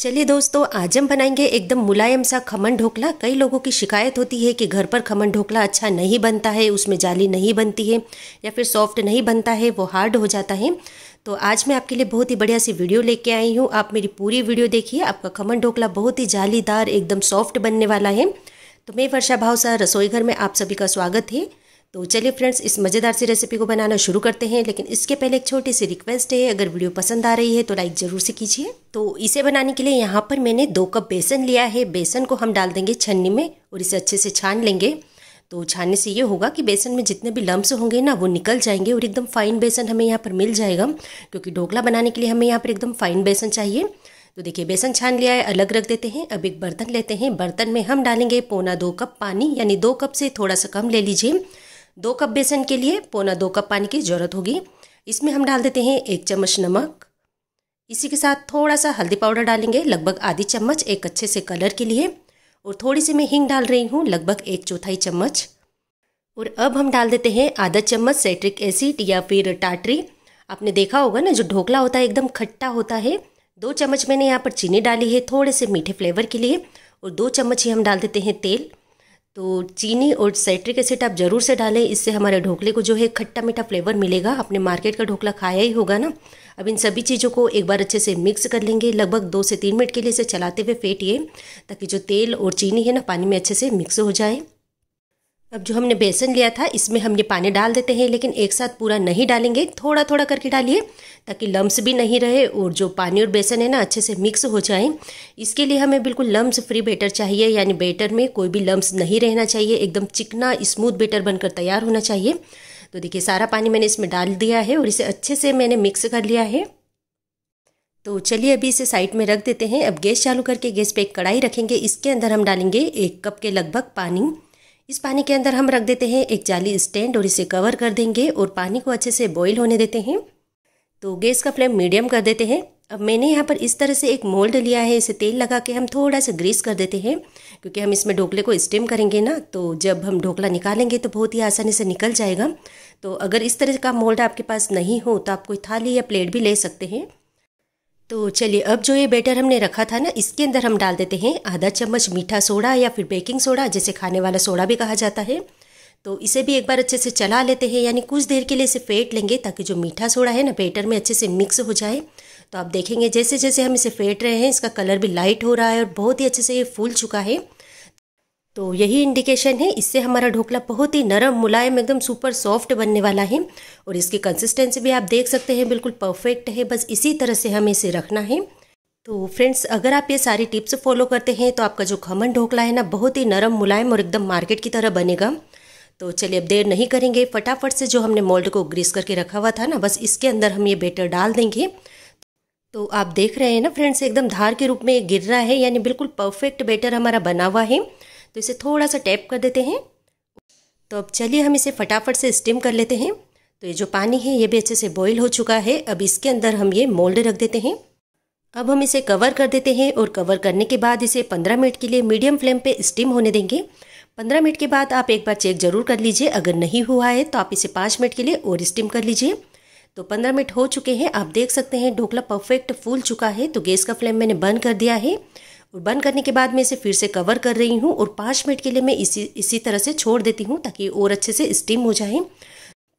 चलिए दोस्तों आज हम बनाएंगे एकदम मुलायम सा खमन ढोकला कई लोगों की शिकायत होती है कि घर पर खमन ढोकला अच्छा नहीं बनता है उसमें जाली नहीं बनती है या फिर सॉफ्ट नहीं बनता है वो हार्ड हो जाता है तो आज मैं आपके लिए बहुत ही बढ़िया सी वीडियो लेके आई हूँ आप मेरी पूरी वीडियो देखिए आपका खमन ढोकला बहुत ही जालीदार एकदम सॉफ्ट बनने वाला है तो मैं वर्षा सा रसोई घर में आप सभी का स्वागत है तो चलिए फ्रेंड्स इस मज़ेदार सी रेसिपी को बनाना शुरू करते हैं लेकिन इसके पहले एक छोटी सी रिक्वेस्ट है अगर वीडियो पसंद आ रही है तो लाइक ज़रूर से कीजिए तो इसे बनाने के लिए यहाँ पर मैंने दो कप बेसन लिया है बेसन को हम डाल देंगे छन्नी में और इसे अच्छे से छान लेंगे तो छानने से ये होगा कि बेसन में जितने भी लम्ब्स होंगे ना वो निकल जाएंगे और एकदम फाइन बेसन हमें यहाँ पर मिल जाएगा क्योंकि ढोकला बनाने के लिए हमें यहाँ पर एकदम फाइन बेसन चाहिए तो देखिए बेसन छान लिया है अलग रख देते हैं अब एक बर्तन लेते हैं बर्तन में हम डालेंगे पौना दो कप पानी यानी दो कप से थोड़ा सा कम ले लीजिए दो कप बेसन के लिए पौना दो कप पानी की ज़रूरत होगी इसमें हम डाल देते हैं एक चम्मच नमक इसी के साथ थोड़ा सा हल्दी पाउडर डालेंगे लगभग आधी चम्मच एक अच्छे से कलर के लिए और थोड़ी सी मैं हींग डाल रही हूँ लगभग एक चौथाई चम्मच और अब हम डाल देते हैं आधा चम्मच सेट्रिक एसिड या फिर टाटरी आपने देखा होगा ना जो ढोकला होता है एकदम खट्टा होता है दो चम्मच मैंने यहाँ पर चीनी डाली है थोड़े से मीठे फ्लेवर के लिए और दो चम्मच ही हम डाल देते हैं तेल तो चीनी और साइट्रिक एसिड आप ज़रूर से डालें इससे हमारे ढोकले को जो है खट्टा मीठा फ्लेवर मिलेगा आपने मार्केट का ढोकला खाया ही होगा ना अब इन सभी चीज़ों को एक बार अच्छे से मिक्स कर लेंगे लगभग दो से तीन मिनट के लिए इसे चलाते हुए फेंटिए ताकि जो तेल और चीनी है ना पानी में अच्छे से मिक्स हो जाए अब जो हमने बेसन लिया था इसमें हमने पानी डाल देते हैं लेकिन एक साथ पूरा नहीं डालेंगे थोड़ा थोड़ा करके डालिए ताकि लम्स भी नहीं रहे और जो पानी और बेसन है ना अच्छे से मिक्स हो जाए इसके लिए हमें बिल्कुल लम्स फ्री बेटर चाहिए यानी बेटर में कोई भी लम्स नहीं रहना चाहिए एकदम चिकना स्मूथ बेटर बनकर तैयार होना चाहिए तो देखिए सारा पानी मैंने इसमें डाल दिया है और इसे अच्छे से मैंने मिक्स कर लिया है तो चलिए अभी इसे साइड में रख देते हैं अब गैस चालू करके गैस पे एक कढ़ाई रखेंगे इसके अंदर हम डालेंगे एक कप के लगभग पानी इस पानी के अंदर हम रख देते हैं एक जाली स्टैंड और इसे कवर कर देंगे और पानी को अच्छे से बॉईल होने देते हैं तो गैस का फ्लेम मीडियम कर देते हैं अब मैंने यहाँ पर इस तरह से एक मोल्ड लिया है इसे तेल लगा के हम थोड़ा सा ग्रीस कर देते हैं क्योंकि हम इसमें ढोकले को स्टीम करेंगे ना तो जब हम ढोकला निकालेंगे तो बहुत ही आसानी से निकल जाएगा तो अगर इस तरह का मोल्ड आपके पास नहीं हो तो आप कोई थाली या प्लेट भी ले सकते हैं तो चलिए अब जो ये बैटर हमने रखा था ना इसके अंदर हम डाल देते हैं आधा चम्मच मीठा सोडा या फिर बेकिंग सोडा जैसे खाने वाला सोडा भी कहा जाता है तो इसे भी एक बार अच्छे से चला लेते हैं यानी कुछ देर के लिए इसे फेंट लेंगे ताकि जो मीठा सोडा है ना बैटर में अच्छे से मिक्स हो जाए तो आप देखेंगे जैसे जैसे हम इसे फेंट रहे हैं इसका कलर भी लाइट हो रहा है और बहुत ही अच्छे से ये फूल चुका है तो यही इंडिकेशन है इससे हमारा ढोकला बहुत ही नरम मुलायम एकदम सुपर सॉफ्ट बनने वाला है और इसकी कंसिस्टेंसी भी आप देख सकते हैं बिल्कुल परफेक्ट है बस इसी तरह से हमें इसे रखना है तो फ्रेंड्स अगर आप ये सारी टिप्स फॉलो करते हैं तो आपका जो खमन ढोकला है ना बहुत ही नरम मुलायम और एकदम मार्केट की तरह बनेगा तो चलिए अब देर नहीं करेंगे फटाफट से जो हमने मोल्ड को ग्रीस करके रखा हुआ था ना बस इसके अंदर हम ये बेटर डाल देंगे तो आप देख रहे हैं ना फ्रेंड्स एकदम धार के रूप में गिर रहा है यानी बिल्कुल परफेक्ट बेटर हमारा बना हुआ है तो इसे थोड़ा सा टैप कर देते हैं तो अब चलिए हम इसे फटाफट से स्टीम कर लेते हैं तो ये जो पानी है ये भी अच्छे से बॉईल हो चुका है अब इसके अंदर हम ये मोल्ड रख देते हैं अब हम इसे कवर कर देते हैं और कवर करने के बाद इसे 15 मिनट के लिए मीडियम फ्लेम पे स्टीम होने देंगे 15 मिनट के बाद आप एक बार चेक ज़रूर कर लीजिए अगर नहीं हुआ है तो आप इसे 5 मिनट के लिए और स्टीम कर लीजिए तो 15 मिनट हो चुके हैं आप देख सकते हैं ढोकला परफेक्ट फूल चुका है तो गैस का फ्लेम मैंने बंद कर दिया है और बंद करने के बाद मैं इसे फिर से कवर कर रही हूँ और पाँच मिनट के लिए मैं इसी इसी तरह से छोड़ देती हूँ ताकि और अच्छे से स्टीम हो जाए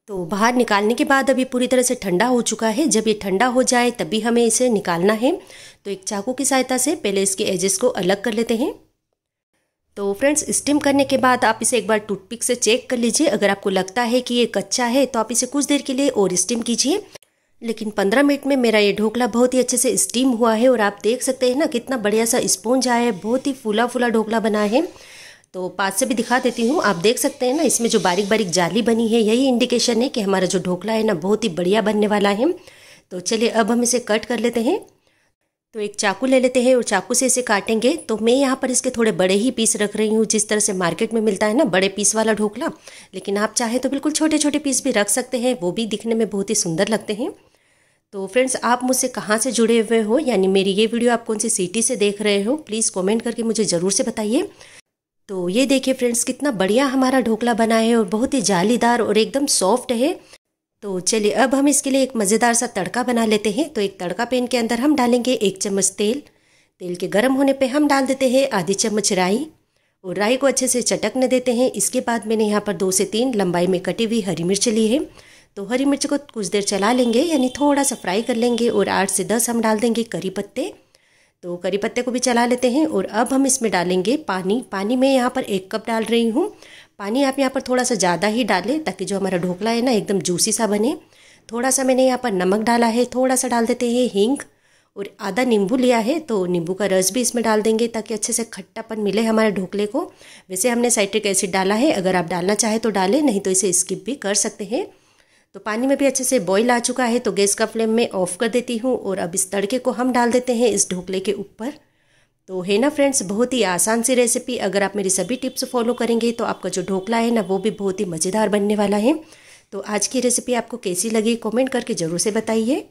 तो बाहर निकालने के बाद अभी पूरी तरह से ठंडा हो चुका है जब ये ठंडा हो जाए तभी हमें इसे निकालना है तो एक चाकू की सहायता से पहले इसके एजेस को अलग कर लेते हैं तो फ्रेंड्स स्टीम करने के बाद आप इसे एक बार टूथपिक से चेक कर लीजिए अगर आपको लगता है कि ये कच्चा है तो आप इसे कुछ देर के लिए और स्टीम कीजिए लेकिन पंद्रह मिनट में मेरा ये ढोकला बहुत ही अच्छे से स्टीम हुआ है और आप देख सकते हैं ना कितना बढ़िया सा स्पोंज आया है बहुत ही फूला फूला ढोकला बना है तो पास से भी दिखा देती हूँ आप देख सकते हैं ना इसमें जो बारीक बारीक जाली बनी है यही इंडिकेशन है कि हमारा जो ढोकला है ना बहुत ही बढ़िया बनने वाला है तो चलिए अब हम इसे कट कर लेते हैं तो एक चाकू ले लेते हैं और चाकू से इसे काटेंगे तो मैं यहाँ पर इसके थोड़े बड़े ही पीस रख रही हूँ जिस तरह से मार्केट में मिलता है ना बड़े पीस वाला ढोकला लेकिन आप चाहें तो बिल्कुल छोटे छोटे पीस भी रख सकते हैं वो भी दिखने में बहुत ही सुंदर लगते हैं तो फ्रेंड्स आप मुझसे कहाँ से जुड़े हुए हो यानी मेरी ये वीडियो आप कौन सी सिटी से देख रहे हो प्लीज़ कमेंट करके मुझे ज़रूर से बताइए तो ये देखिए फ्रेंड्स कितना बढ़िया हमारा ढोकला बना है और बहुत ही जालीदार और एकदम सॉफ्ट है तो चलिए अब हम इसके लिए एक मज़ेदार सा तड़का बना लेते हैं तो एक तड़का पेन के अंदर हम डालेंगे एक चम्मच तेल तेल के गर्म होने पर हम डाल देते हैं आधी चम्मच राई और राई को अच्छे से चटकने देते हैं इसके बाद मैंने यहाँ पर दो से तीन लंबाई में कटी हुई हरी मिर्च ली है तो हरी मिर्च को कुछ देर चला लेंगे यानी थोड़ा सा फ्राई कर लेंगे और आठ से दस हम डाल देंगे करी पत्ते तो करी पत्ते को भी चला लेते हैं और अब हम इसमें डालेंगे पानी पानी मैं यहाँ पर एक कप डाल रही हूँ पानी आप यहाँ पर थोड़ा सा ज़्यादा ही डालें ताकि जो हमारा ढोकला है ना एकदम जूसी सा बने थोड़ा सा मैंने यहाँ पर नमक डाला है थोड़ा सा डाल देते हैं हींग और आधा नींबू लिया है तो नींबू का रस भी इसमें डाल देंगे ताकि अच्छे से खट्टापन मिले हमारे ढोकले को वैसे हमने साइट्रिक एसिड डाला है अगर आप डालना चाहें तो डालें नहीं तो इसे स्किप भी कर सकते हैं तो पानी में भी अच्छे से बॉईल आ चुका है तो गैस का फ्लेम मैं ऑफ़ कर देती हूँ और अब इस तड़के को हम डाल देते हैं इस ढोकले के ऊपर तो है ना फ्रेंड्स बहुत ही आसान सी रेसिपी अगर आप मेरी सभी टिप्स फॉलो करेंगे तो आपका जो ढोकला है ना वो भी बहुत ही मज़ेदार बनने वाला है तो आज की रेसिपी आपको कैसी लगी कमेंट करके ज़रूर से बताइए